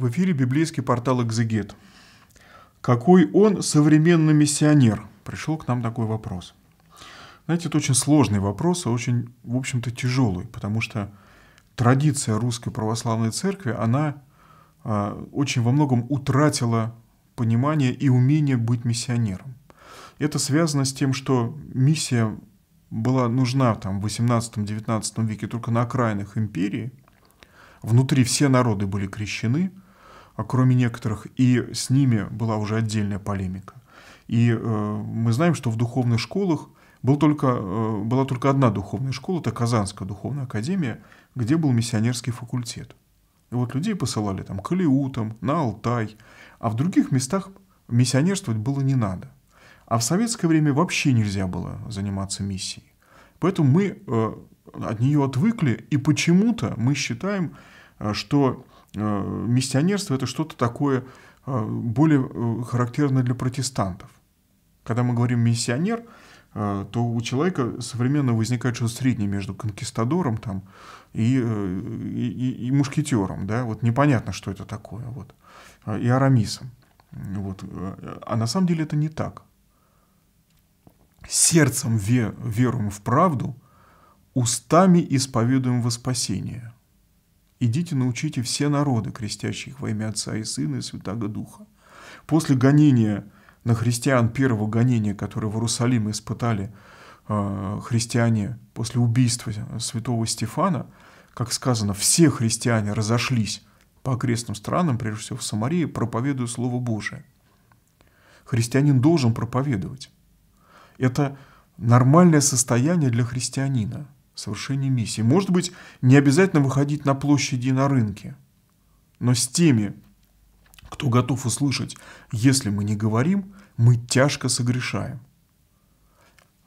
В эфире библейский портал «Экзегет». Какой он современный миссионер? Пришел к нам такой вопрос. Знаете, это очень сложный вопрос, а очень, в общем-то, тяжелый, потому что традиция Русской Православной Церкви, она э, очень во многом утратила понимание и умение быть миссионером. Это связано с тем, что миссия была нужна там, в 18-19 веке только на окраинах империи, внутри все народы были крещены – а кроме некоторых, и с ними была уже отдельная полемика. И э, мы знаем, что в духовных школах был только, э, была только одна духовная школа, это Казанская духовная академия, где был миссионерский факультет. И вот людей посылали там к Алиутам, на Алтай, а в других местах миссионерствовать было не надо. А в советское время вообще нельзя было заниматься миссией. Поэтому мы э, от нее отвыкли, и почему-то мы считаем, что Э, миссионерство – это что-то такое э, более э, характерное для протестантов. Когда мы говорим «миссионер», то у человека современно возникает что-то среднее между конкистадором там, и, и, и мушкетером. Да? Вот непонятно, что это такое. Вот. И арамисом. Вот. А на самом деле это не так. Сердцем ве, веруем в правду, устами исповедуем во спасение – Идите научите все народы, крестящих во имя Отца и Сына и Святаго Духа. После гонения на христиан, первого гонения, которое в Иерусалиме испытали э, христиане после убийства святого Стефана, как сказано, все христиане разошлись по окрестным странам, прежде всего в Самарии, проповедуя Слово Божие. Христианин должен проповедовать. Это нормальное состояние для христианина – совершение миссии. Может быть, не обязательно выходить на площади и на рынке, но с теми, кто готов услышать, если мы не говорим, мы тяжко согрешаем.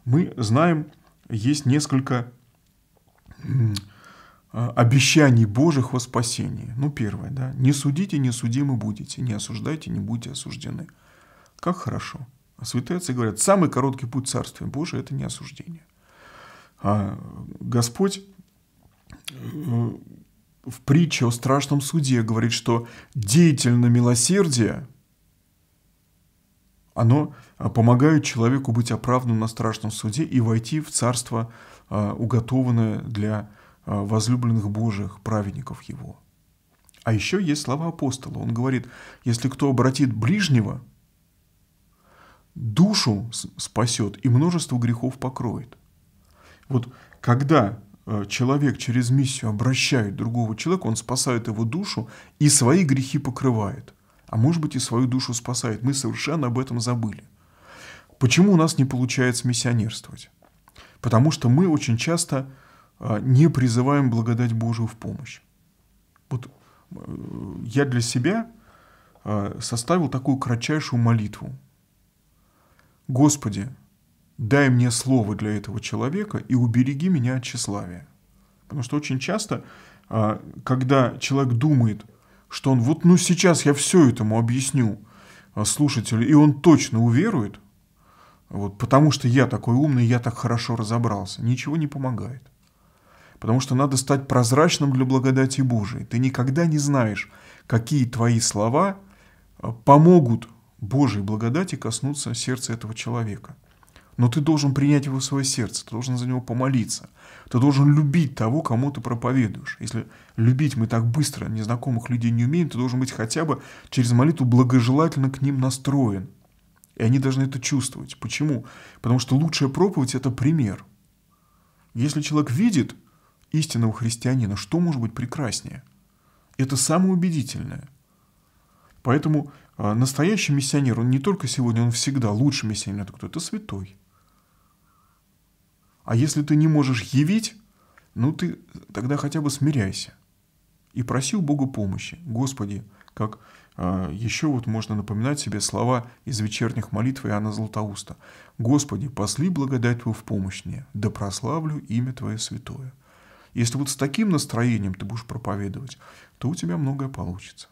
Мы знаем, есть несколько а, обещаний Божьих во спасении. Ну, первое, да, не судите, не судимы будете, не осуждайте, не будете осуждены. Как хорошо. А святые отцы говорят, самый короткий путь Царствия Божия – это не осуждение. А Господь э, в притче о страшном суде говорит, что деятельно милосердие, оно э, помогает человеку быть оправданным на страшном суде и войти в царство, э, уготованное для возлюбленных Божьих, праведников Его. А еще есть слова апостола. Он говорит, если кто обратит ближнего, душу спасет и множество грехов покроет. Вот когда э, человек через миссию обращает другого человека, он спасает его душу и свои грехи покрывает. А может быть и свою душу спасает. Мы совершенно об этом забыли. Почему у нас не получается миссионерствовать? Потому что мы очень часто э, не призываем благодать Божию в помощь. Вот э, я для себя составил такую кратчайшую молитву. Господи, дай мне слово для этого человека и убереги меня от тщеславия. Потому что очень часто, а, когда человек думает, что он вот ну сейчас я все этому объясню а, слушателю, и он точно уверует, вот, потому что я такой умный, я так хорошо разобрался, ничего не помогает. Потому что надо стать прозрачным для благодати Божией. Ты никогда не знаешь, какие твои слова а, помогут Божьей благодати коснуться сердца этого человека. Но ты должен принять его в свое сердце, ты должен за него помолиться. Ты должен любить того, кому ты проповедуешь. Если любить мы так быстро незнакомых людей не умеем, ты должен быть хотя бы через молитву благожелательно к ним настроен. И они должны это чувствовать. Почему? Потому что лучшая проповедь – это пример. Если человек видит истинного христианина, что может быть прекраснее? Это самое убедительное. Поэтому а, настоящий миссионер, он не только сегодня, он всегда лучший миссионер, это кто? Это святой. А если ты не можешь явить, ну ты тогда хотя бы смиряйся. И проси у Бога помощи. Господи, как э, а, еще вот можно напоминать себе слова из вечерних молитв Иоанна Златоуста. «Господи, посли благодать Твою в помощь мне, да прославлю имя Твое святое». Если вот с таким настроением ты будешь проповедовать, то у тебя многое получится.